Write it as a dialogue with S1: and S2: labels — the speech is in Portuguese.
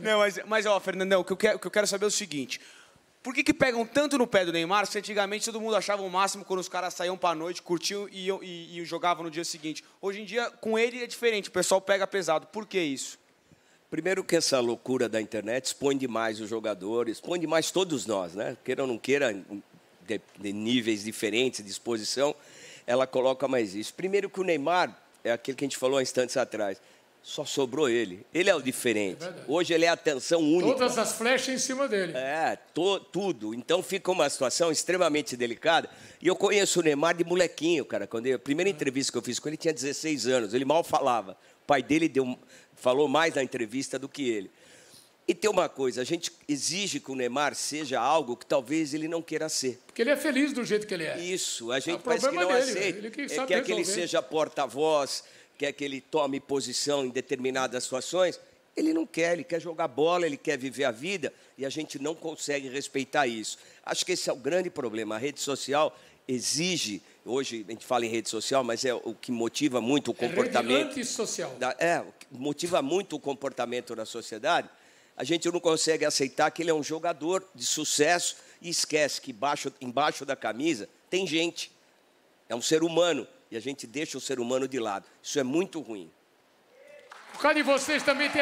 S1: Não, mas, mas ó, Fernandão, o que, eu quero, o que eu quero saber é o seguinte. Por que, que pegam tanto no pé do Neymar se antigamente todo mundo achava o máximo quando os caras saíam para a noite, curtiam e, e, e jogavam no dia seguinte? Hoje em dia, com ele é diferente, o pessoal pega pesado. Por que isso?
S2: Primeiro que essa loucura da internet expõe demais os jogadores, expõe demais todos nós, né? Queira ou não queira, de, de níveis diferentes de exposição, ela coloca mais isso. Primeiro que o Neymar, é aquilo que a gente falou há instantes atrás, só sobrou ele. Ele é o diferente. É Hoje ele é a atenção única. Todas as flechas em cima dele. É, to, tudo. Então fica uma situação extremamente delicada. E eu conheço o Neymar de molequinho, cara. Quando eu, a primeira é. entrevista que eu fiz com ele tinha 16 anos. Ele mal falava. O pai dele deu, falou mais na entrevista do que ele. E tem uma coisa, a gente exige que o Neymar seja algo que talvez ele não queira ser. Porque ele é feliz do jeito que ele é. Isso, a gente é, parece que não dele, aceita. Ele que é, quer resolver. que ele seja porta-voz, quer que ele tome posição em determinadas situações, ele não quer, ele quer jogar bola, ele quer viver a vida e a gente não consegue respeitar isso. Acho que esse é o grande problema. A rede social exige, hoje a gente fala em rede social, mas é o que motiva muito o é comportamento. É social. Da, é, motiva muito o comportamento na sociedade. A gente não consegue aceitar que ele é um jogador de sucesso e esquece que embaixo da camisa tem gente, é um ser humano e a gente deixa o ser humano de lado. Isso é muito ruim. Por causa de vocês também tem